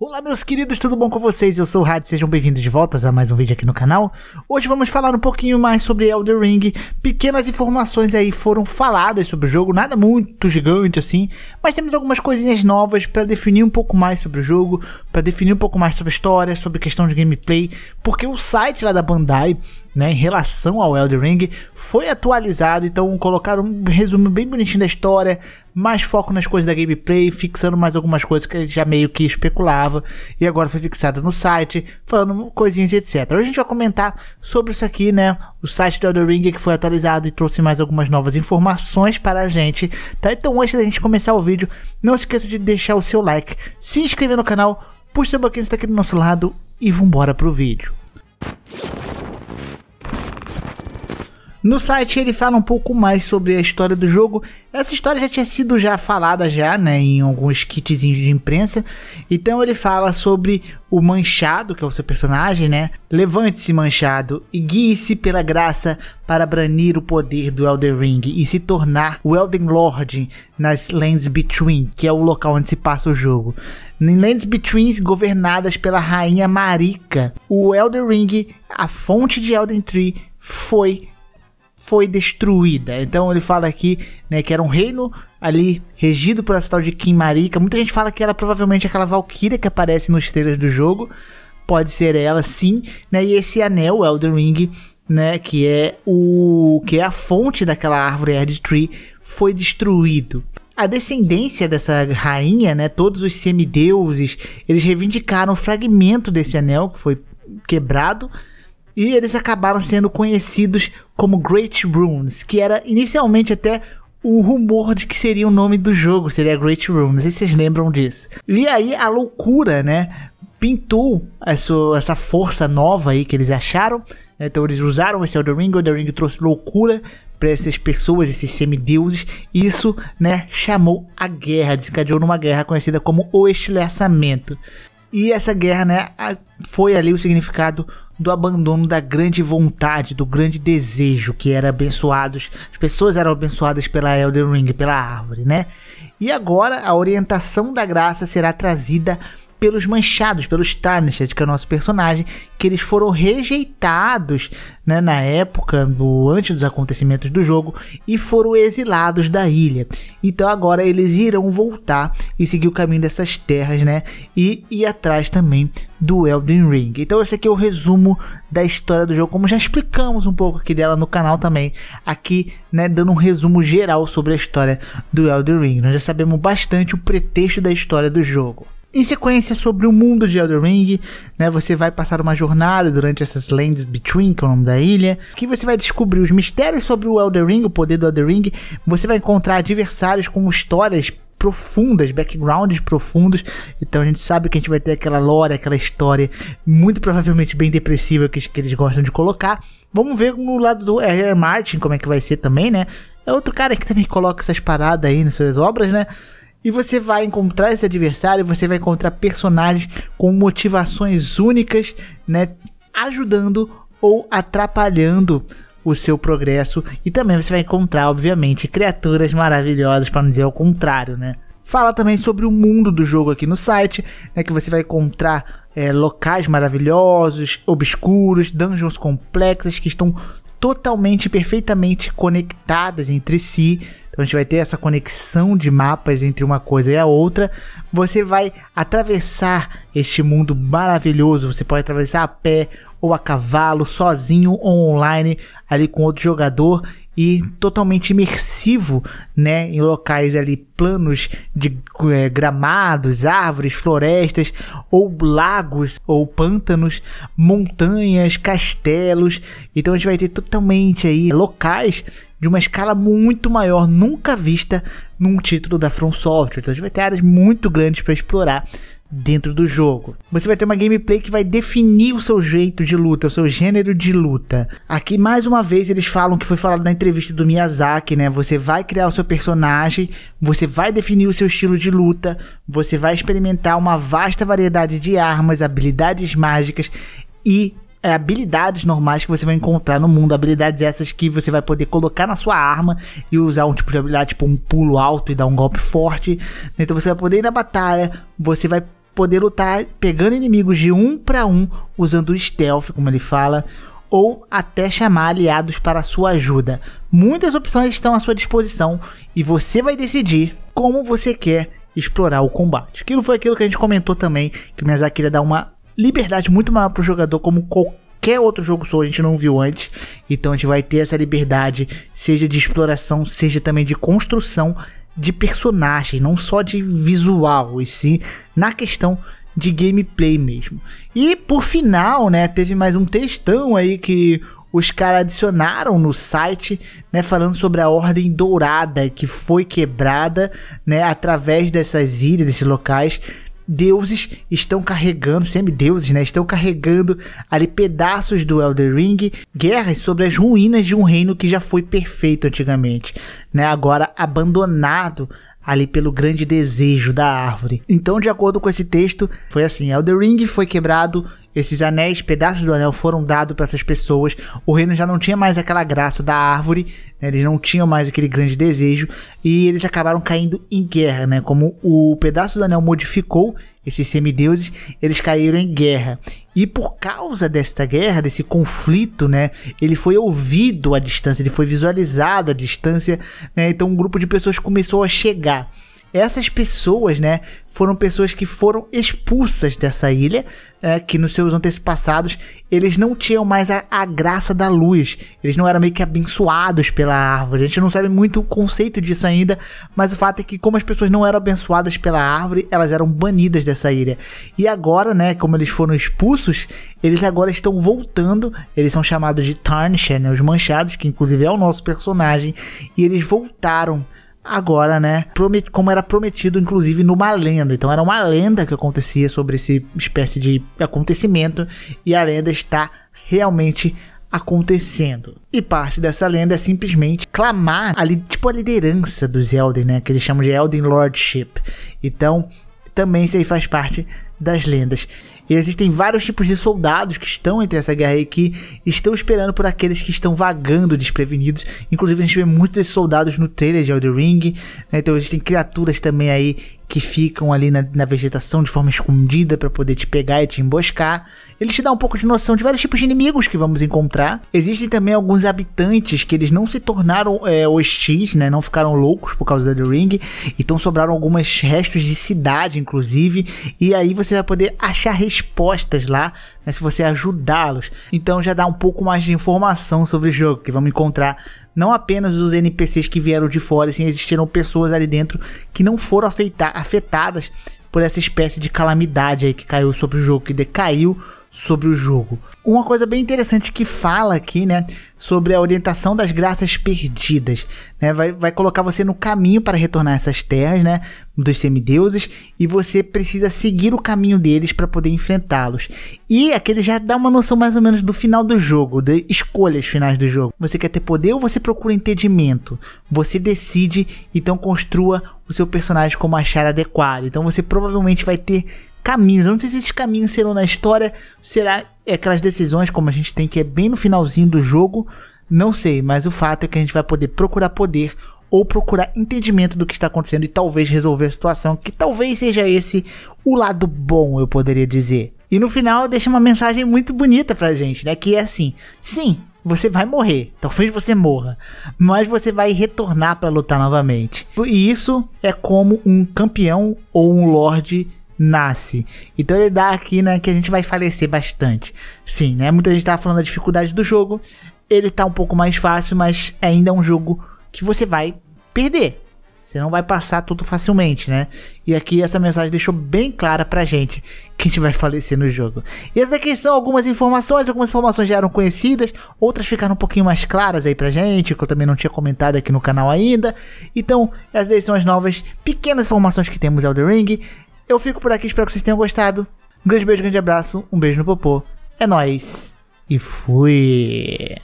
Olá meus queridos, tudo bom com vocês? Eu sou o Rad, sejam bem-vindos de volta a mais um vídeo aqui no canal. Hoje vamos falar um pouquinho mais sobre Elden Ring. Pequenas informações aí foram faladas sobre o jogo, nada muito gigante assim, mas temos algumas coisinhas novas para definir um pouco mais sobre o jogo, para definir um pouco mais sobre a história, sobre questão de gameplay, porque o site lá da Bandai né, em relação ao Elden Ring, foi atualizado, então colocaram um resumo bem bonitinho da história, mais foco nas coisas da gameplay, fixando mais algumas coisas que a gente já meio que especulava, e agora foi fixado no site, falando coisinhas etc. Hoje a gente vai comentar sobre isso aqui, né, o site do Elden Ring que foi atualizado e trouxe mais algumas novas informações para a gente, tá? Então antes da gente começar o vídeo, não se esqueça de deixar o seu like, se inscrever no canal, puxa o um pouquinho está aqui do nosso lado e vambora pro vídeo. No site ele fala um pouco mais sobre a história do jogo. Essa história já tinha sido já falada já, né, em alguns kitzinhos de imprensa. Então ele fala sobre o Manchado, que é o seu personagem, né? Levante-se, Manchado, e guie-se pela graça para branir o poder do Elden Ring e se tornar o Elden Lord nas Lands Between, que é o local onde se passa o jogo. Em Lands Between, governadas pela rainha Marika, o Elden Ring, a fonte de Elden Tree, foi foi destruída. Então ele fala aqui, né, que era um reino ali regido por essa tal de Kimarika. Marika. Muita gente fala que era provavelmente é aquela Valkyria que aparece nos trailers do jogo. Pode ser ela, sim, né? E esse anel, Elden Ring, né, que é o que é a fonte daquela árvore Erd Tree, foi destruído. A descendência dessa rainha, né, todos os semideuses, eles reivindicaram o fragmento desse anel que foi quebrado e eles acabaram sendo conhecidos como Great Runes, que era inicialmente até o rumor de que seria o nome do jogo, seria Great Runes, Não sei se vocês lembram disso. E aí a loucura, né? Pintou essa, essa força nova aí que eles acharam. Então eles usaram esse Elden Ring. O Elden Ring trouxe loucura para essas pessoas, esses semideuses. Isso, né, chamou a guerra, desencadeou numa guerra conhecida como o estilhaçamento. E essa guerra, né, foi ali o significado do abandono da grande vontade, do grande desejo que era abençoados. As pessoas eram abençoadas pela Elden Ring, pela árvore, né? E agora a orientação da graça será trazida pelos manchados, pelos Tarnished, que é o nosso personagem, que eles foram rejeitados né, na época do antes dos acontecimentos do jogo e foram exilados da ilha. Então agora eles irão voltar e seguir o caminho dessas terras, né? E ir atrás também do Elden Ring. Então esse aqui é o resumo da história do jogo, como já explicamos um pouco aqui dela no canal também, aqui, né, dando um resumo geral sobre a história do Elden Ring. Nós já sabemos bastante o pretexto da história do jogo. Em sequência, sobre o mundo de Elden Ring, né? Você vai passar uma jornada durante essas Lands Between, que é o nome da ilha, que você vai descobrir os mistérios sobre o Elden Ring, o poder do Elden Ring. Você vai encontrar adversários com histórias profundas, backgrounds profundos. Então a gente sabe que a gente vai ter aquela lore, aquela história muito provavelmente bem depressiva que, que eles gostam de colocar. Vamos ver no lado do R.R. Martin como é que vai ser também, né? É outro cara que também coloca essas paradas aí nas suas obras, né? E você vai encontrar esse adversário, você vai encontrar personagens com motivações únicas, né? Ajudando ou atrapalhando o seu progresso. E também você vai encontrar, obviamente, criaturas maravilhosas, para não dizer o contrário, né? Fala também sobre o mundo do jogo aqui no site, né? Que você vai encontrar é, locais maravilhosos, obscuros, dungeons complexas que estão totalmente, perfeitamente conectadas entre si. Então a gente vai ter essa conexão de mapas entre uma coisa e a outra. Você vai atravessar este mundo maravilhoso. Você pode atravessar a pé ou a cavalo, sozinho ou online, ali com outro jogador e totalmente imersivo, né, em locais ali planos de é, gramados, árvores, florestas ou lagos ou pântanos, montanhas, castelos. Então a gente vai ter totalmente aí locais de uma escala muito maior nunca vista num título da From Software. Então a gente vai ter áreas muito grandes para explorar dentro do jogo. Você vai ter uma gameplay que vai definir o seu jeito de luta, o seu gênero de luta. Aqui mais uma vez eles falam que foi falado na entrevista do Miyazaki, né? Você vai criar o seu personagem, você vai definir o seu estilo de luta, você vai experimentar uma vasta variedade de armas, habilidades mágicas e é, habilidades normais que você vai encontrar no mundo, habilidades essas que você vai poder colocar na sua arma e usar um tipo de habilidade, tipo um pulo alto e dar um golpe forte. Então você vai poder ir na batalha, você vai poder lutar pegando inimigos de um para um, usando o stealth, como ele fala, ou até chamar aliados para sua ajuda. Muitas opções estão à sua disposição e você vai decidir como você quer explorar o combate. Aquilo foi aquilo que a gente comentou também, que o Miyazaki queria dar uma liberdade muito maior para o jogador, como qualquer outro jogo Soul a gente não viu antes. Então a gente vai ter essa liberdade, seja de exploração, seja também de construção de personagem, não só de visual, e sim na questão de gameplay mesmo. E por final, né, teve mais um textão aí que os caras adicionaram no site, né, falando sobre a ordem dourada que foi quebrada, né, através dessas ilhas, desses locais, deuses estão carregando, semideuses, né? Estão carregando ali pedaços do Elder Ring, guerras sobre as ruínas de um reino que já foi perfeito antigamente, né? Agora abandonado ali pelo grande desejo da árvore. Então, de acordo com esse texto, foi assim: Elder Ring foi quebrado esses anéis, pedaços do anel foram dados para essas pessoas. O reino já não tinha mais aquela graça da árvore, né? eles não tinham mais aquele grande desejo e eles acabaram caindo em guerra, né? Como o pedaço do anel modificou esses semideuses, eles caíram em guerra. E por causa desta guerra, desse conflito, né, ele foi ouvido à distância, ele foi visualizado à distância, né? Então um grupo de pessoas começou a chegar essas pessoas, né, foram pessoas que foram expulsas dessa ilha, é, que nos seus antepassados eles não tinham mais a, a, graça da luz, eles não eram meio que abençoados pela árvore. A gente não sabe muito o conceito disso ainda, mas o fato é que, como as pessoas não eram abençoadas pela árvore, elas eram banidas dessa ilha. E agora, né, como eles foram expulsos, eles agora estão voltando, eles são chamados de Tarnished, né, os Manchados, que inclusive é o nosso personagem, e eles voltaram agora, né? Promet, como era prometido, inclusive, numa lenda. Então era uma lenda que acontecia sobre esse espécie de acontecimento. E a lenda está realmente acontecendo. E parte dessa lenda é simplesmente clamar ali, tipo a liderança dos Elden, né? Que eles chamam de Elden Lordship. Então, também isso aí faz parte das lendas. E existem vários tipos de soldados que estão entre essa guerra e que estão esperando por aqueles que estão vagando desprevenidos. Inclusive, a gente vê muitos desses soldados no trailer de Elder Ring. Né? Então, existem criaturas também aí que ficam ali na, na vegetação de forma escondida para poder te pegar e te emboscar. Ele te dá um pouco de noção de vários tipos de inimigos que vamos encontrar. Existem também alguns habitantes que eles não se tornaram é, hostis, né? Não ficaram loucos por causa do Ring. Então sobraram alguns restos de cidade, inclusive. E aí você vai poder achar respostas lá né, se você ajudá-los. Então já dá um pouco mais de informação sobre o jogo, que vamos encontrar não apenas os NPCs que vieram de fora, sim existiram pessoas ali dentro que não foram afetadas por essa espécie de calamidade aí que caiu sobre o jogo, que decaiu sobre o jogo. Uma coisa bem interessante que fala aqui, né, sobre a orientação das graças perdidas, né, vai, vai colocar você no caminho para retornar essas terras, né, dos semideuses, e você precisa seguir o caminho deles para poder enfrentá-los. E aquele já dá uma noção mais ou menos do final do jogo, de escolhas finais do jogo. Você quer ter poder ou você procura entendimento? Você decide, então construa o seu personagem como achar adequado. Então você provavelmente vai ter caminhos. Eu não sei se esses caminhos serão na história, será é aquelas decisões como a gente tem que é bem no finalzinho do jogo. Não sei, mas o fato é que a gente vai poder procurar poder ou procurar entendimento do que está acontecendo e talvez resolver a situação, que talvez seja esse o lado bom, eu poderia dizer. E no final deixa uma mensagem muito bonita pra gente, né? Que é assim: sim, você vai morrer, talvez você morra, mas você vai retornar para lutar novamente. E isso é como um campeão ou um lorde nasce. Então ele dá aqui, né, que a gente vai falecer bastante. Sim, né? Muita gente estava tá falando da dificuldade do jogo. Ele tá um pouco mais fácil, mas ainda é um jogo que você vai perder. Você não vai passar tudo facilmente, né? E aqui essa mensagem deixou bem clara pra gente que a gente vai falecer no jogo. E essas aqui são algumas informações, algumas informações já eram conhecidas, outras ficaram um pouquinho mais claras aí pra gente, que eu também não tinha comentado aqui no canal ainda. Então, essas aí são as novas pequenas informações que temos Elder Ring. Eu fico por aqui, espero que vocês tenham gostado. Um grande beijo, grande abraço, um beijo no popô. É nóis. E fui.